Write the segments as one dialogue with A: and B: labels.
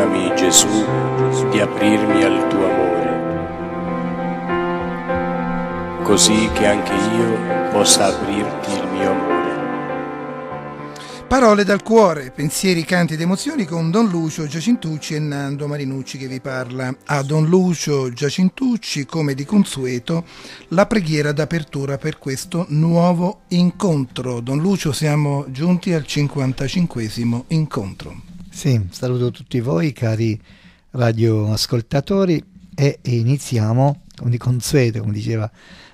A: Ordinami, Gesù, di aprirmi al tuo amore, così che anche io possa aprirti il mio
B: amore. Parole dal cuore, pensieri, canti ed emozioni con Don Lucio Giacintucci e Nando Marinucci che vi parla. A Don Lucio Giacintucci, come di consueto, la preghiera d'apertura per questo nuovo incontro. Don Lucio, siamo giunti al 55 incontro.
C: Sì, saluto tutti voi cari radioascoltatori e iniziamo come di consueto, come diceva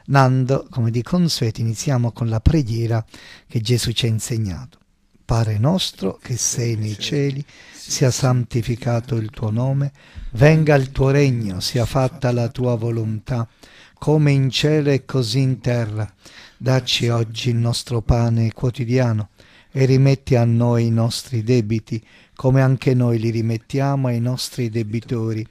C: Nando, come di consueto iniziamo con la preghiera che Gesù ci ha insegnato. Pare nostro che sei nei cieli, sia santificato il tuo nome, venga il tuo regno, sia fatta la tua volontà, come in cielo e così in terra. Dacci oggi il nostro pane quotidiano e rimetti a noi i nostri debiti come anche noi li rimettiamo ai nostri debitori,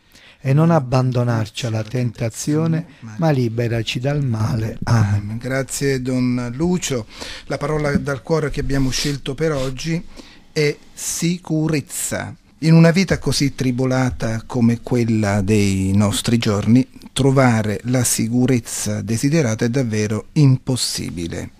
C: e non abbandonarci alla tentazione, ma liberaci dal male. Amen.
B: Grazie Don Lucio. La parola dal cuore che abbiamo scelto per oggi è sicurezza. In una vita così tribolata come quella dei nostri giorni, trovare la sicurezza desiderata è davvero impossibile.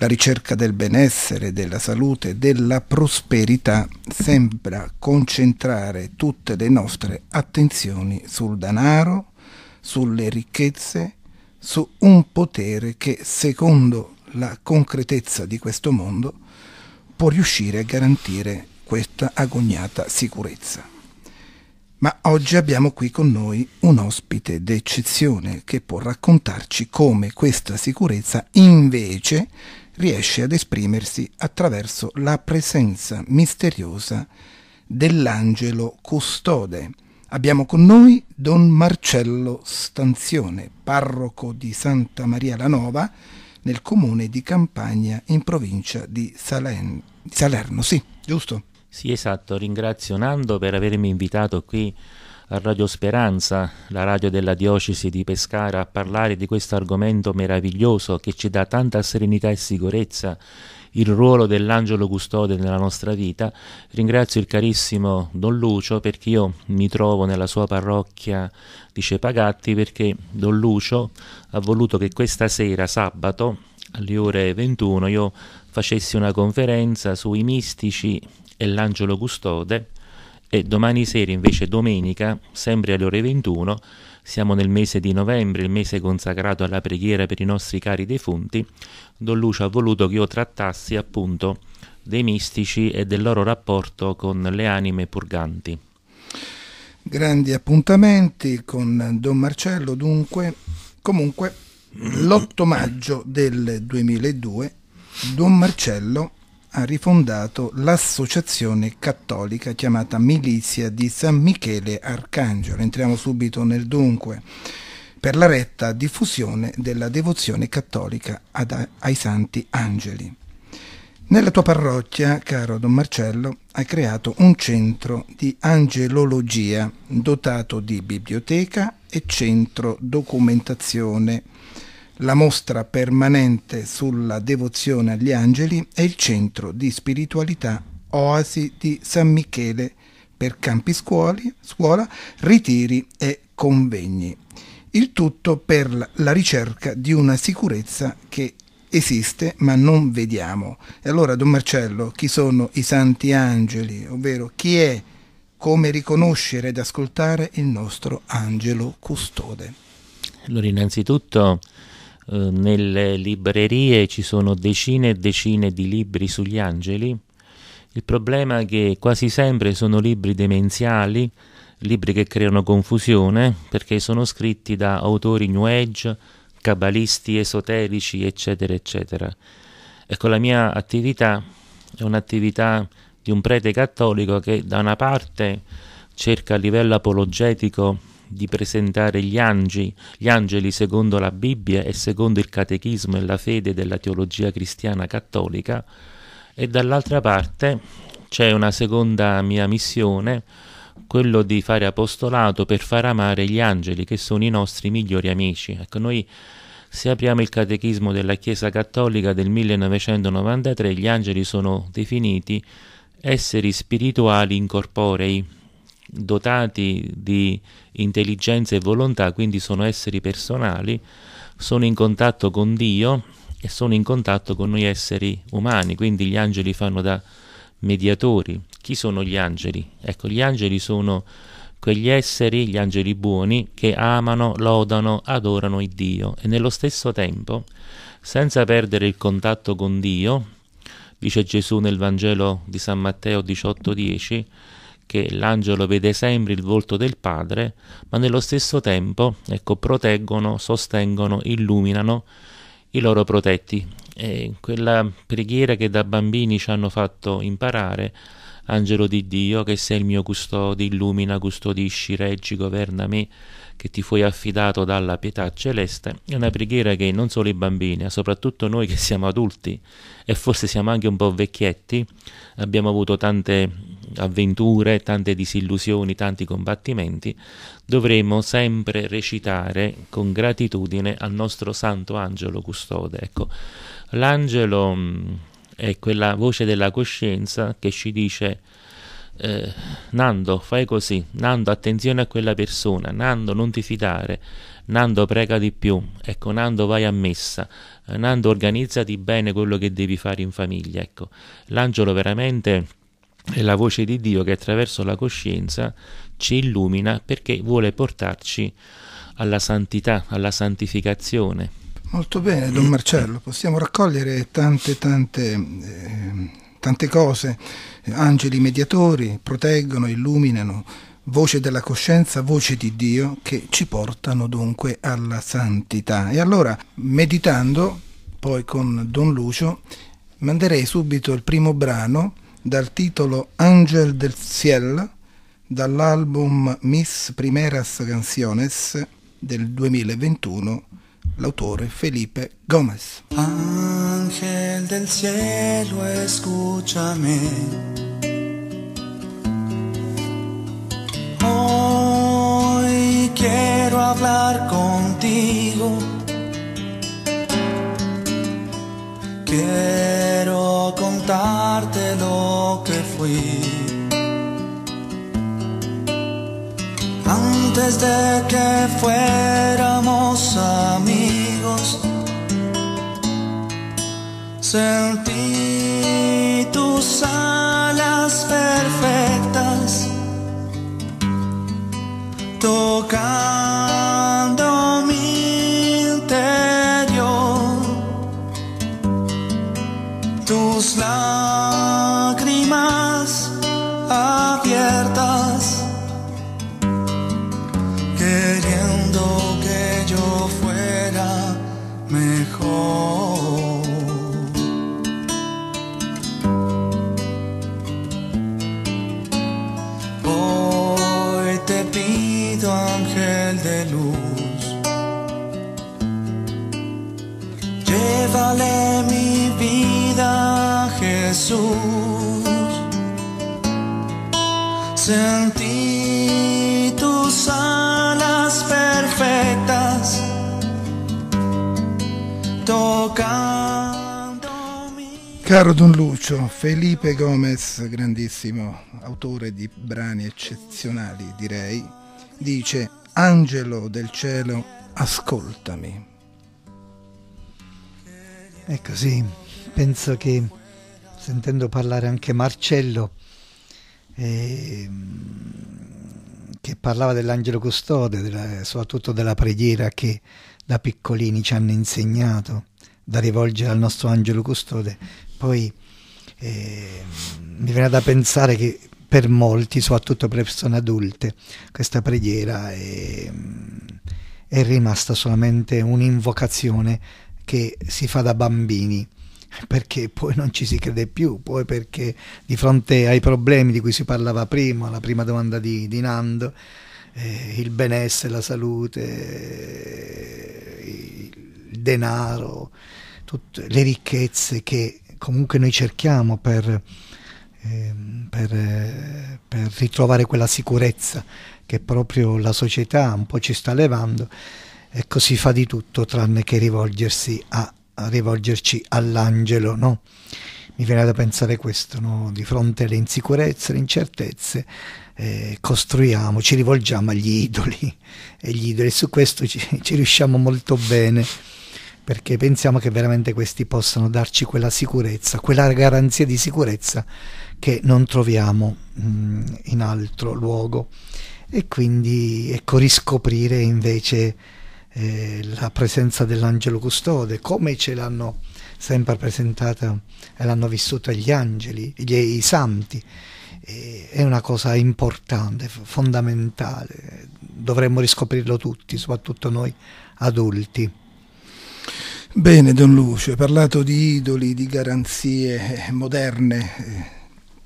B: La ricerca del benessere, della salute, della prosperità sembra concentrare tutte le nostre attenzioni sul denaro, sulle ricchezze, su un potere che, secondo la concretezza di questo mondo, può riuscire a garantire questa agognata sicurezza. Ma oggi abbiamo qui con noi un ospite d'eccezione che può raccontarci come questa sicurezza invece riesce ad esprimersi attraverso la presenza misteriosa dell'angelo custode. Abbiamo con noi Don Marcello Stanzione, parroco di Santa Maria la Nova, nel comune di Campagna, in provincia di Salen- Salerno. Sì, giusto?
D: Sì, esatto. Ringrazio Nando per avermi invitato qui a Radio Speranza, la radio della diocesi di Pescara, a parlare di questo argomento meraviglioso che ci dà tanta serenità e sicurezza, il ruolo dell'angelo custode nella nostra vita. Ringrazio il carissimo Don Lucio perché io mi trovo nella sua parrocchia di Cepagatti perché Don Lucio ha voluto che questa sera, sabato, alle ore 21, io facessi una conferenza sui mistici e l'angelo custode e domani sera invece domenica, sempre alle ore 21, siamo nel mese di novembre, il mese consacrato alla preghiera per i nostri cari defunti, Don Lucio ha voluto che io trattassi appunto dei mistici e del loro rapporto con le anime purganti.
B: Grandi appuntamenti con Don Marcello, dunque, comunque l'8 maggio del 2002 Don Marcello ha rifondato l'associazione cattolica chiamata Milizia di San Michele Arcangelo. Entriamo subito nel dunque per la retta diffusione della devozione cattolica ad, ai santi angeli. Nella tua parrocchia, caro Don Marcello, hai creato un centro di angelologia dotato di biblioteca e centro documentazione la mostra permanente sulla devozione agli angeli è il centro di spiritualità Oasi di San Michele per campi scuoli, scuola, ritiri e convegni. Il tutto per la ricerca di una sicurezza che esiste ma non vediamo. E allora, Don Marcello, chi sono i santi angeli, ovvero chi è, come riconoscere ed ascoltare il nostro angelo custode?
D: Allora, innanzitutto eh, nelle librerie ci sono decine e decine di libri sugli angeli. Il problema è che quasi sempre sono libri demenziali, libri che creano confusione perché sono scritti da autori new age, cabalisti esoterici, eccetera, eccetera. Ecco, la mia attività è un'attività di un prete cattolico che da una parte cerca a livello apologetico di presentare gli angeli, gli angeli secondo la Bibbia e secondo il catechismo e la fede della teologia cristiana cattolica e dall'altra parte c'è una seconda mia missione, quello di fare apostolato per far amare gli angeli che sono i nostri migliori amici. Ecco, noi se apriamo il catechismo della Chiesa Cattolica del 1993, gli angeli sono definiti esseri spirituali incorporei, dotati di intelligenza e volontà, quindi sono esseri personali, sono in contatto con Dio e sono in contatto con noi esseri umani, quindi gli angeli fanno da mediatori. Chi sono gli angeli? Ecco, gli angeli sono quegli esseri, gli angeli buoni, che amano, lodano, adorano il Dio e nello stesso tempo, senza perdere il contatto con Dio, dice Gesù nel Vangelo di San Matteo 18:10, che l'angelo vede sempre il volto del Padre, ma nello stesso tempo ecco, proteggono, sostengono, illuminano i loro protetti. E quella preghiera che da bambini ci hanno fatto imparare, angelo di Dio, che sei il mio custode, illumina, custodisci, reggi, governa me, che ti fui affidato dalla pietà celeste, è una preghiera che non solo i bambini, ma soprattutto noi che siamo adulti e forse siamo anche un po' vecchietti, abbiamo avuto tante avventure, tante disillusioni, tanti combattimenti, dovremo sempre recitare con gratitudine al nostro santo angelo custode. Ecco, l'angelo mm, è quella voce della coscienza che ci dice eh, Nando, fai così, Nando, attenzione a quella persona, Nando, non ti fidare, Nando, prega di più, ecco, Nando, vai a messa, Nando, organizzati bene quello che devi fare in famiglia, ecco, l'angelo veramente è la voce di Dio che attraverso la coscienza ci illumina perché vuole portarci alla santità, alla santificazione.
B: Molto bene, Don Marcello, possiamo raccogliere tante, tante, eh, tante cose. Angeli mediatori proteggono, illuminano, voce della coscienza, voce di Dio, che ci portano dunque alla santità. E allora, meditando, poi con Don Lucio, manderei subito il primo brano dal titolo Angel del Ciel dall'album Mis Primeras Canciones del 2021 l'autore Felipe Gomez Angel del cielo, escúchame.
A: Hoy quiero hablar contigo. Quiero contarte Antes de que fuéramos amigos, sentí tus alas perfectas tocando mi interior. Tus labios
B: Felipe Gomez, grandissimo autore di brani eccezionali direi, dice Angelo del cielo, ascoltami.
C: E così, penso che sentendo parlare anche Marcello, eh, che parlava dell'angelo custode, della, soprattutto della preghiera che da piccolini ci hanno insegnato da rivolgere al nostro angelo custode, poi e ehm, mi viene da pensare che per molti, soprattutto per persone adulte, questa preghiera è, è rimasta solamente un'invocazione che si fa da bambini perché poi non ci si crede più, poi perché di fronte ai problemi di cui si parlava prima, alla prima domanda di, di Nando, eh, il benessere, la salute, eh, il denaro, tutte le ricchezze che comunque noi cerchiamo per, ehm, per, per ritrovare quella sicurezza che proprio la società un po' ci sta levando e così fa di tutto tranne che rivolgersi a, a rivolgerci all'angelo, no? Mi viene da pensare questo, no? di fronte alle insicurezze, alle incertezze, eh, costruiamo, ci rivolgiamo agli idoli e gli idoli, su questo ci, ci riusciamo molto bene perché pensiamo che veramente questi possano darci quella sicurezza, quella garanzia di sicurezza che non troviamo mh, mm, in altro luogo. E quindi ecco riscoprire invece eh, la presenza dell'angelo custode, come ce l'hanno sempre presentata e l'hanno vissuta gli angeli, gli, i santi. E, è una cosa importante, fondamentale, dovremmo riscoprirlo tutti, soprattutto noi adulti.
B: Bene, Don Lucio, hai parlato di idoli, di garanzie eh, moderne.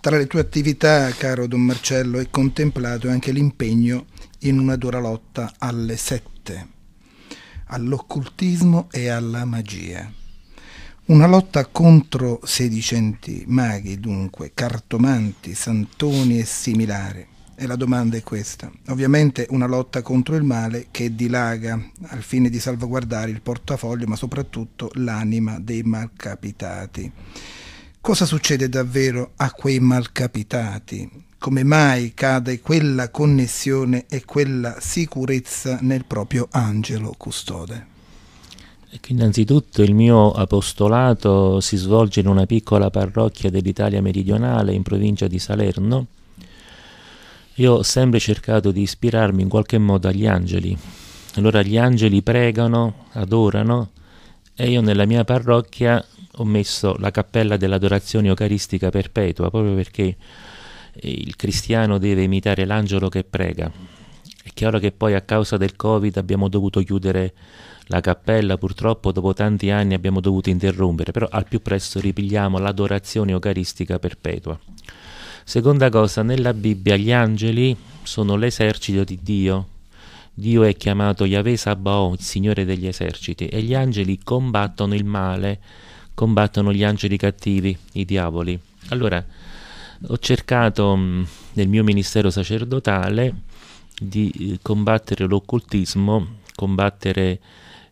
B: Tra le tue attività, caro Don Marcello, è contemplato anche l'impegno in una dura lotta alle sette, all'occultismo e alla magia. Una lotta contro sedicenti, maghi dunque, cartomanti, santoni e similari e la domanda è questa. Ovviamente una lotta contro il male che dilaga al fine di salvaguardare il portafoglio, ma soprattutto l'anima dei malcapitati. Cosa succede davvero a quei malcapitati? Come mai cade quella connessione e quella sicurezza nel proprio angelo custode?
D: Ecco, innanzitutto il mio apostolato si svolge in una piccola parrocchia dell'Italia meridionale in provincia di Salerno io ho sempre cercato di ispirarmi in qualche modo agli angeli. Allora gli angeli pregano, adorano e io nella mia parrocchia ho messo la cappella dell'adorazione eucaristica perpetua proprio perché il cristiano deve imitare l'angelo che prega. È chiaro che poi a causa del Covid abbiamo dovuto chiudere la cappella, purtroppo dopo tanti anni abbiamo dovuto interrompere, però al più presto ripigliamo l'adorazione eucaristica perpetua. Seconda cosa, nella Bibbia gli angeli sono l'esercito di Dio. Dio è chiamato Yahweh Sabaoth, il Signore degli eserciti, e gli angeli combattono il male, combattono gli angeli cattivi, i diavoli. Allora, ho cercato mm, nel mio ministero sacerdotale di eh, combattere l'occultismo, combattere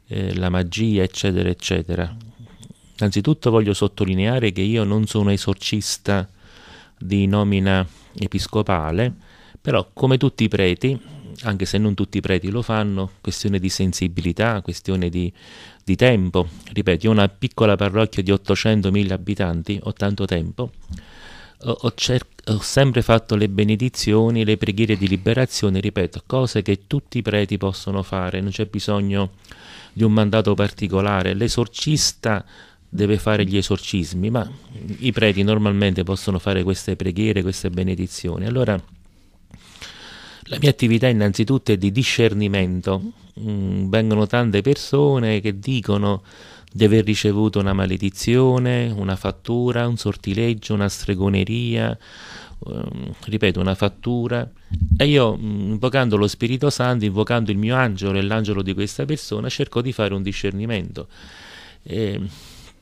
D: eh, la magia, eccetera, eccetera. Innanzitutto voglio sottolineare che io non sono esorcista di nomina episcopale, però come tutti i preti, anche se non tutti i preti lo fanno, questione di sensibilità, questione di, di tempo, ripeto, io ho una piccola parrocchia di 800.000 abitanti, ho tanto tempo, ho, cer- ho, sempre fatto le benedizioni, le preghiere di liberazione, ripeto, cose che tutti i preti possono fare, non c'è bisogno di un mandato particolare. L'esorcista deve fare gli esorcismi, ma i preti normalmente possono fare queste preghiere, queste benedizioni. Allora la mia attività innanzitutto è di discernimento. Mm, vengono tante persone che dicono di aver ricevuto una maledizione, una fattura, un sortileggio, una stregoneria, um, ripeto, una fattura. E io, mm, invocando lo Spirito Santo, invocando il mio angelo e l'angelo di questa persona, cerco di fare un discernimento. E ehm,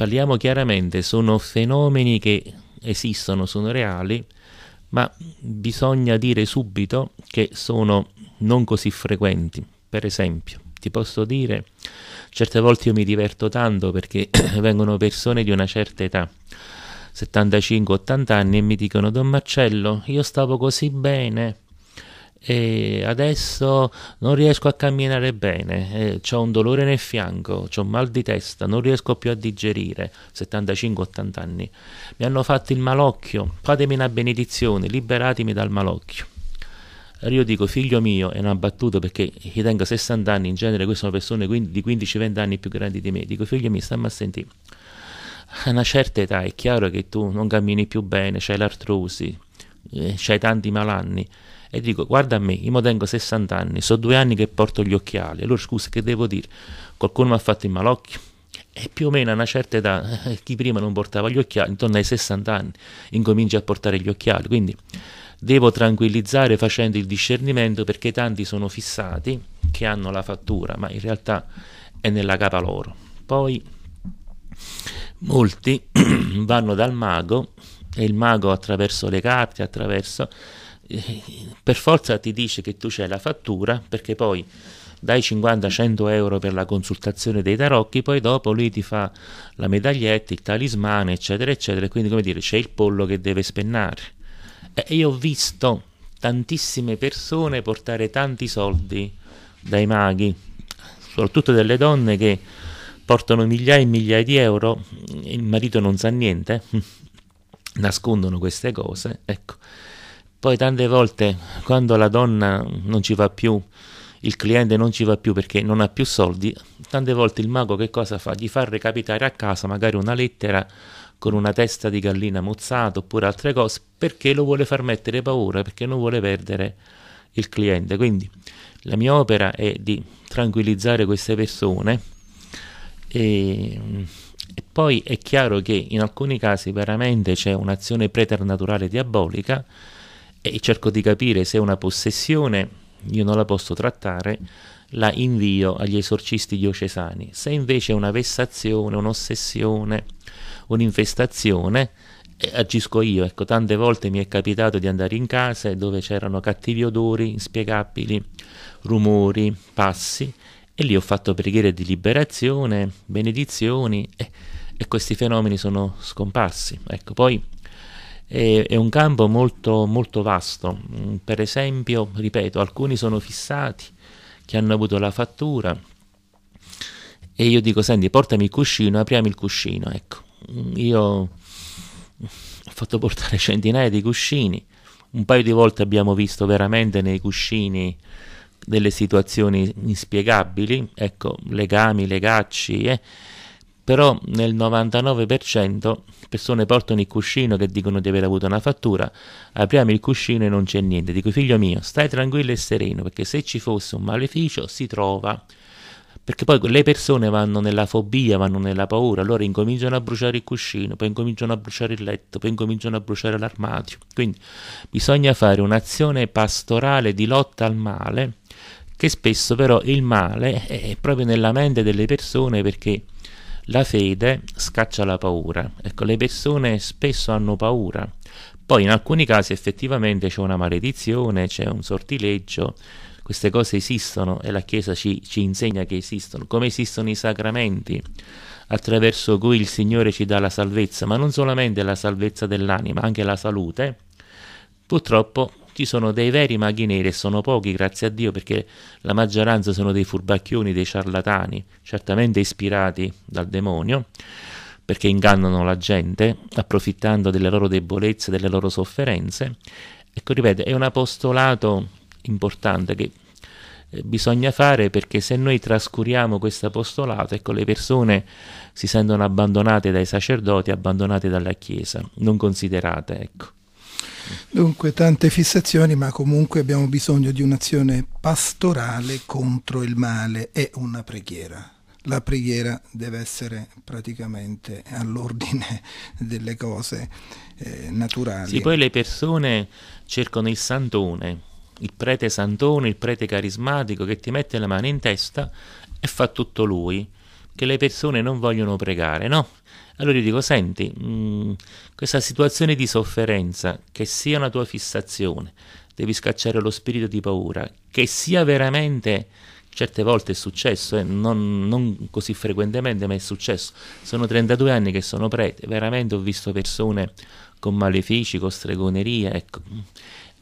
D: Parliamo chiaramente, sono fenomeni che esistono, sono reali, ma bisogna dire subito che sono non così frequenti. Per esempio, ti posso dire, certe volte io mi diverto tanto perché vengono persone di una certa età, 75-80 anni, e mi dicono, Don Marcello, io stavo così bene, e adesso non riesco a camminare bene, eh, ho un dolore nel fianco, ho un mal di testa, non riesco più a digerire, 75-80 anni, mi hanno fatto il malocchio, fatemi una benedizione, liberatemi dal malocchio. Allora io dico figlio mio, è una battuta perché chi tengo 60 anni, in genere queste sono persone di 15-20 anni più grandi di me, dico figlio mio, stiamo a sentire. A una certa età è chiaro che tu non cammini più bene, c'hai l'artrosi, eh, c'hai tanti malanni, e dico guarda a me, io tengo 60 anni, sono due anni che porto gli occhiali, allora scusa che devo dire? Qualcuno mi ha fatto il malocchio? E più o meno a una certa età, eh, chi prima non portava gli occhiali, intorno ai 60 anni, incomincia a portare gli occhiali, quindi devo tranquillizzare facendo il discernimento perché tanti sono fissati che hanno la fattura, ma in realtà è nella capa loro. Poi molti vanno dal mago e il mago attraverso le carte, attraverso per forza ti dice che tu c'hai la fattura perché poi dai 50-100 euro per la consultazione dei tarocchi, poi dopo lui ti fa la medaglietta, il talismano, eccetera, eccetera. Quindi, come dire, c'è il pollo che deve spennare. E io ho visto tantissime persone portare tanti soldi dai maghi, soprattutto delle donne che portano migliaia e migliaia di euro, il marito non sa niente, nascondono queste cose, ecco. Poi tante volte quando la donna non ci va più, il cliente non ci va più perché non ha più soldi, tante volte il mago che cosa fa? Gli fa recapitare a casa magari una lettera con una testa di gallina mozzata oppure altre cose perché lo vuole far mettere paura, perché non vuole perdere il cliente. Quindi la mia opera è di tranquillizzare queste persone e, e poi è chiaro che in alcuni casi veramente c'è un'azione preternaturale diabolica e cerco di capire se è una possessione, io non la posso trattare, la invio agli esorcisti diocesani. Se invece è una vessazione, un'ossessione, un'infestazione, eh, agisco io. Ecco, tante volte mi è capitato di andare in casa dove c'erano cattivi odori, inspiegabili, rumori, passi, e lì ho fatto preghiere di liberazione, benedizioni, e, e questi fenomeni sono scomparsi. Ecco, poi è, è un campo molto, molto vasto. Mm, per esempio, ripeto, alcuni sono fissati, che hanno avuto la fattura, e io dico, senti, portami il cuscino, apriamo il cuscino, ecco. Mm, io ho fatto portare centinaia di cuscini, un paio di volte abbiamo visto veramente nei cuscini delle situazioni inspiegabili, ecco, legami, legacci, eh però nel 99% persone portano il cuscino che dicono di aver avuto una fattura, apriamo il cuscino e non c'è niente. Dico figlio mio, stai tranquillo e sereno perché se ci fosse un maleficio si trova. Perché poi le persone vanno nella fobia, vanno nella paura, allora incominciano a bruciare il cuscino, poi incominciano a bruciare il letto, poi incominciano a bruciare l'armadio. Quindi bisogna fare un'azione pastorale di lotta al male, che spesso però il male è proprio nella mente delle persone perché la fede scaccia la paura. Ecco, le persone spesso hanno paura. Poi in alcuni casi effettivamente c'è una maledizione, c'è un sortileggio, queste cose esistono e la Chiesa ci, ci, insegna che esistono, come esistono i sacramenti attraverso cui il Signore ci dà la salvezza, ma non solamente la salvezza dell'anima, anche la salute. Purtroppo ci sono dei veri maghi neri e sono pochi, grazie a Dio, perché la maggioranza sono dei furbacchioni, dei ciarlatani, certamente ispirati dal demonio, perché ingannano la gente, approfittando delle loro debolezze, delle loro sofferenze. Ecco, ripeto, è un apostolato importante che eh, bisogna fare perché se noi trascuriamo questo apostolato, ecco, le persone si sentono abbandonate dai sacerdoti, abbandonate dalla Chiesa, non considerate, ecco.
B: Dunque tante fissazioni, ma comunque abbiamo bisogno di un'azione pastorale contro il male e una preghiera. La preghiera deve essere praticamente all'ordine delle cose eh, naturali. Sì, poi
D: le persone cercano il santone, il prete santone, il prete carismatico che ti mette la mano in testa e fa tutto lui che le persone non vogliono pregare, no? Allora io dico, senti, mh, mm, questa situazione di sofferenza, che sia una tua fissazione, devi scacciare lo spirito di paura, che sia veramente certe volte è successo, eh, non, non, così frequentemente, ma è successo. Sono 32 anni che sono prete, veramente ho visto persone con malefici, con stregonerie, ecco.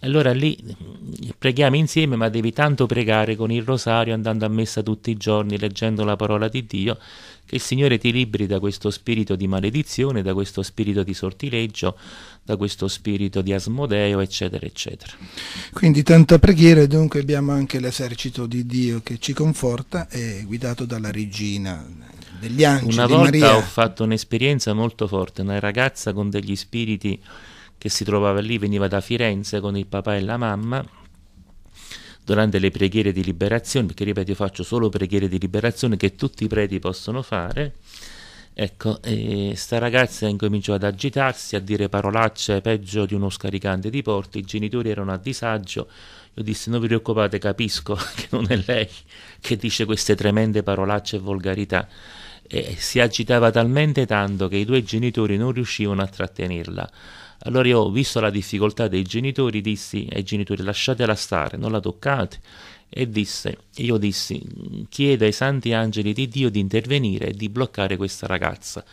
D: Allora lì mm, preghiamo insieme, ma devi tanto pregare con il rosario, andando a messa tutti i giorni, leggendo la parola di Dio, che il Signore ti liberi da questo spirito di maledizione, da questo spirito di sortileggio, da questo spirito di asmodeo, eccetera, eccetera.
B: Quindi tanta preghiera e dunque abbiamo anche l'esercito di Dio che ci conforta e guidato dalla regina degli angeli. Una volta ho
D: fatto un'esperienza molto forte, una ragazza con degli spiriti che si trovava lì veniva da Firenze con il papà e la mamma durante le preghiere di liberazione, perché ripeto io faccio solo preghiere di liberazione che tutti i preti possono fare, ecco, e sta ragazza incominciò ad agitarsi, a dire parolacce peggio di uno scaricante di porte, i genitori erano a disagio, io disse: non vi preoccupate, capisco che non è lei che dice queste tremende parolacce e volgarità. E si agitava talmente tanto che i due genitori non riuscivano a trattenerla. Allora io, visto la difficoltà dei genitori, dissi ai genitori lasciatela stare, non la toccate. E disse, io dissi, chiede ai santi angeli di Dio di intervenire e di bloccare questa ragazza.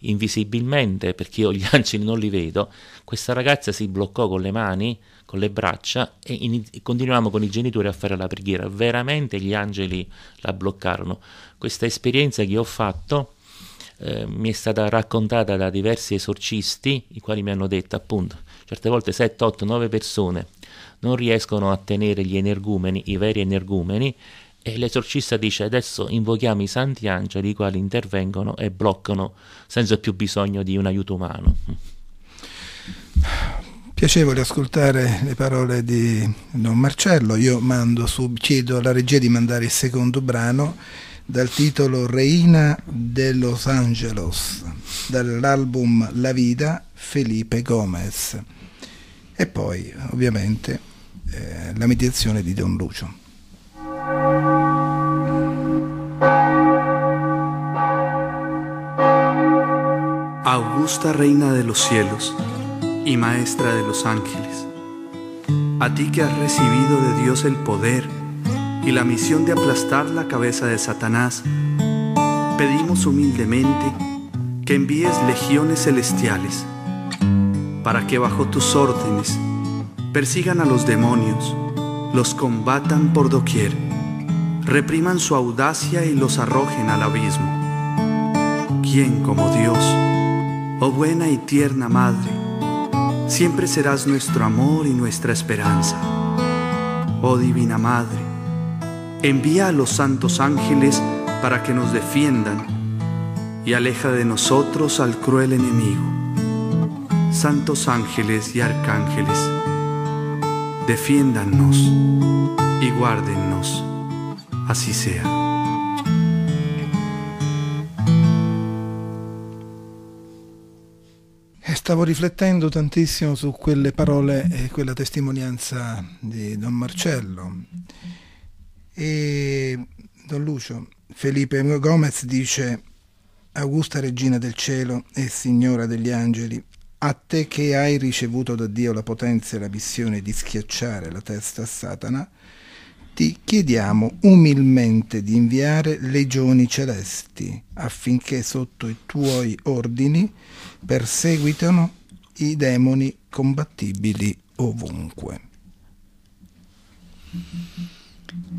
D: Invisibilmente, perché io gli angeli non li vedo, questa ragazza si bloccò con le mani, con le braccia e in, continuiamo con i genitori a fare la preghiera. Veramente gli angeli la bloccarono. Questa esperienza che io ho fatto eh, mi è stata raccontata da diversi esorcisti, i quali mi hanno detto appunto, certe volte 7, 8, 9 persone non riescono a tenere gli energumeni, i veri energumeni, e l'esorcista dice adesso invochiamo i santi angeli i quali intervengono e bloccano senza più bisogno di un aiuto umano.
B: Piacevole ascoltare le parole di Don Marcello, io mando sub, chiedo alla regia di mandare il secondo brano dal titolo Reina de Los Angeles, dall'album La Vida Felipe Gomez. E poi, ovviamente, eh, la mediazione di Don Lucio.
A: Augusta Reina de los cielos y Maestra de los ángeles, a ti que has recibido de Dios el poder, y la misión de aplastar la cabeza de Satanás, pedimos humildemente que envíes legiones celestiales para que bajo tus órdenes persigan a los demonios, los combatan por doquier, repriman su audacia y los arrojen al abismo. quien como Dios, oh buena y tierna Madre, siempre serás nuestro amor y nuestra esperanza? Oh Divina Madre, Envía a los santos ángeles para que nos defiendan y aleja de nosotros al cruel enemigo. Santos ángeles y arcángeles, defiéndannos y guárdennos. Así sea.
B: Stavo riflettendo tantissimo su quelle parole e quella testimonianza di Don Marcello E Don Lucio, Felipe Gomez dice, Augusta Regina del Cielo e Signora degli Angeli, a te che hai ricevuto da Dio la potenza e la missione di schiacciare la testa a Satana, ti chiediamo umilmente di inviare legioni celesti affinché sotto i tuoi ordini perseguitano i demoni combattibili ovunque.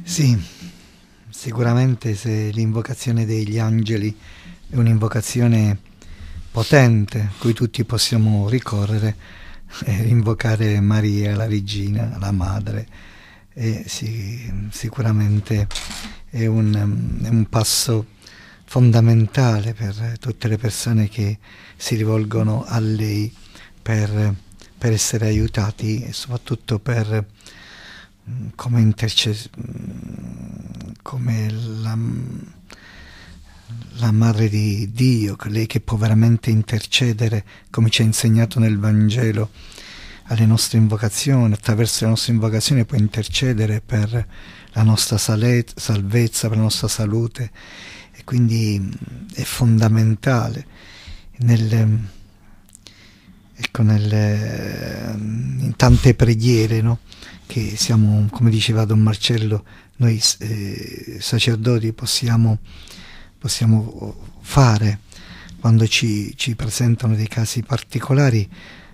B: Sì, sicuramente se l'invocazione degli
C: angeli è un'invocazione potente cui tutti possiamo ricorrere e invocare Maria, la regina, la madre, e sì, sicuramente è un, è un passo fondamentale per tutte le persone che si rivolgono a lei per, per essere aiutati e soprattutto per Mm, come, interces- mm, come la, la madre di Dio, lei che può veramente intercedere, come ci ha insegnato nel Vangelo, alle nostre invocazioni, attraverso le nostre invocazioni può intercedere per la nostra salet- salvezza, per la nostra salute e quindi mm, è fondamentale nel, ecco, nel, in tante preghiere, no? che siamo, come diceva Don Marcello, noi eh, sacerdoti possiamo, possiamo, eh, fare quando ci, ci, presentano dei casi particolari.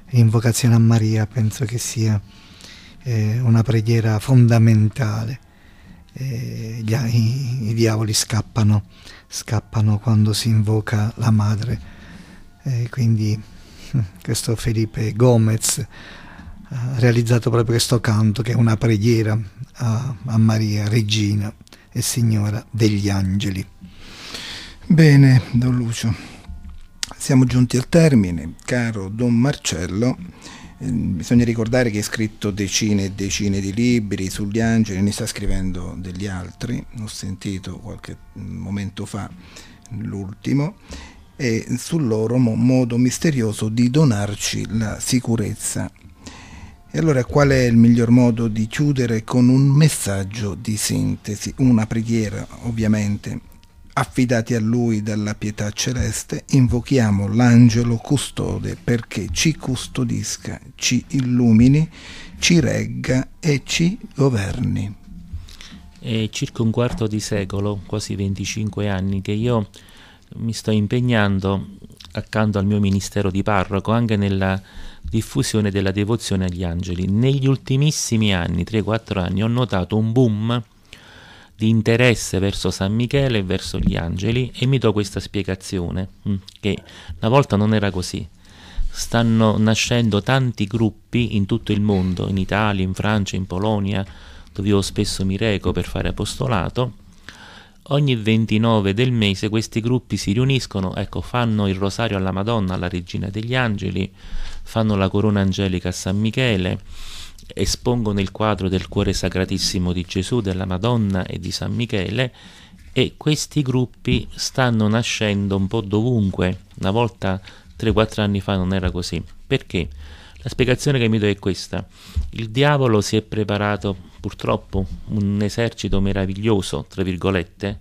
C: L'invocazione a Maria penso che sia eh, una preghiera fondamentale. Eh, gli, i, i, diavoli scappano, scappano quando si invoca la madre. Eh, quindi questo Felipe Gomez eh, realizzato proprio questo canto che è una preghiera
B: a, a Maria, regina e signora degli angeli. Bene, Don Lucio, siamo giunti al termine, caro Don Marcello. Ehm, bisogna ricordare che hai scritto decine e decine di libri sugli angeli, ne sta scrivendo degli altri, ho sentito qualche mm, momento fa l'ultimo, e sul loro modo misterioso di donarci la sicurezza e allora qual è il miglior modo di chiudere con un messaggio di sintesi, una preghiera ovviamente? Affidati a lui dalla pietà celeste, invochiamo l'angelo custode perché ci custodisca, ci illumini, ci regga e ci governi.
D: È circa un quarto di secolo, quasi 25 anni, che io mi sto impegnando accanto al mio ministero di parroco, anche nella diffusione della devozione agli angeli. Negli ultimissimi anni, 3-4 anni, ho notato un boom di interesse verso San Michele e verso gli angeli e mi do questa spiegazione, mm, che una volta non era così. Stanno nascendo tanti gruppi in tutto il mondo, in Italia, in Francia, in Polonia, dove io spesso mi reco per fare apostolato, Ogni 29 del mese questi gruppi si riuniscono, ecco, fanno il rosario alla Madonna, alla Regina degli Angeli, fanno la corona angelica a San Michele, espongono il quadro del cuore sacratissimo di Gesù, della Madonna e di San Michele e questi gruppi stanno nascendo un po' dovunque. Una volta 3-4 anni fa non era così. Perché? La spiegazione che mi do è questa. Il diavolo si è preparato purtroppo un esercito meraviglioso, tra virgolette,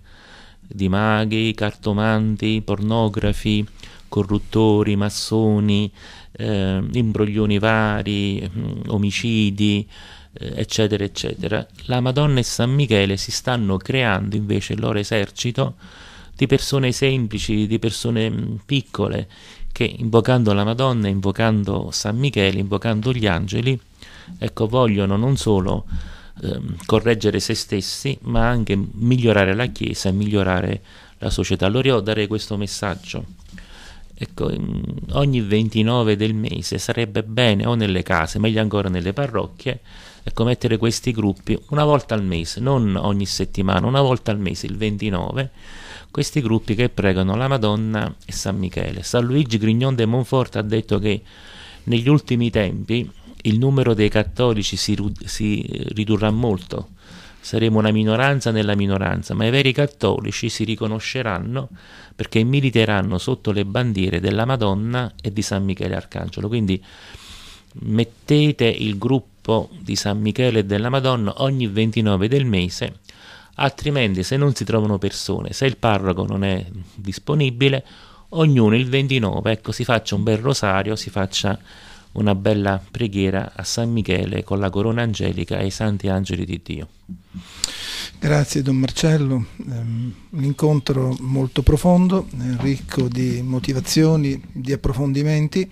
D: di maghi, cartomanti, pornografi, corruttori, massoni, eh, imbroglioni vari, mm, omicidi, eh, eccetera, eccetera. La Madonna e San Michele si stanno creando invece il loro esercito di persone semplici, di persone mm, piccole, che invocando la Madonna, invocando San Michele, invocando gli angeli, ecco, vogliono non solo Ehm, correggere se stessi, ma anche migliorare la Chiesa e migliorare la società. Allora io darei questo messaggio. Ecco, ogni 29 del mese sarebbe bene o nelle case, meglio ancora nelle parrocchie, ecco, mettere questi gruppi una volta al mese, non ogni settimana, una volta al mese, il 29, questi gruppi che pregano la Madonna e San Michele. San Luigi Grignon de Monfort ha detto che negli ultimi tempi il numero dei cattolici si, si eh, ridurrà molto, saremo una minoranza nella minoranza, ma i veri cattolici si riconosceranno perché militeranno sotto le bandiere della Madonna e di San Michele Arcangelo. Quindi mettete il gruppo di San Michele e della Madonna ogni 29 del mese, altrimenti se non si trovano persone, se il parroco non è disponibile, ognuno il 29, ecco, si faccia un bel rosario, si faccia una bella preghiera a San Michele con la corona angelica e i santi angeli di Dio.
B: Grazie Don Marcello, ehm, un incontro molto profondo, eh, ricco di motivazioni, di approfondimenti.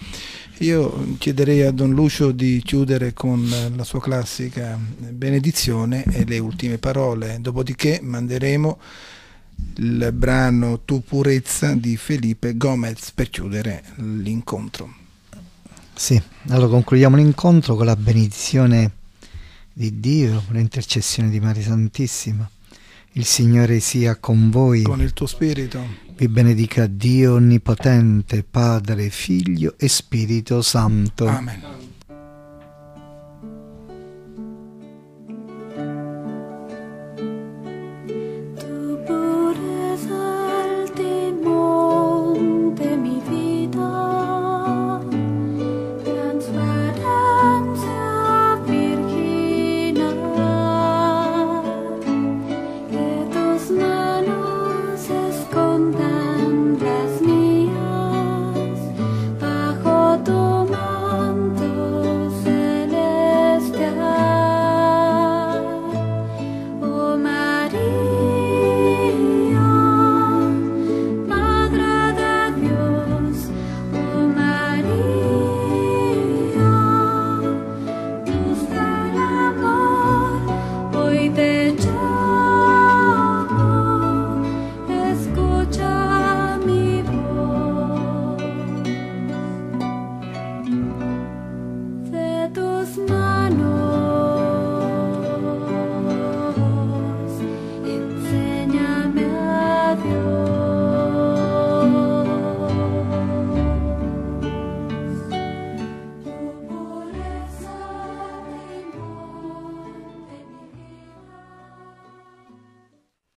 B: Io chiederei a Don Lucio di chiudere con eh, la sua classica eh, benedizione e le ultime parole, dopodiché manderemo il brano Tu purezza di Felipe Gomez per chiudere l'incontro.
C: Sì, allora concludiamo l'incontro con la benedizione di Dio, l'intercessione di Maria Santissima. Il Signore sia con voi. Con il tuo spirito. Vi benedica Dio Onnipotente, Padre, Figlio e Spirito Santo.
B: Amen.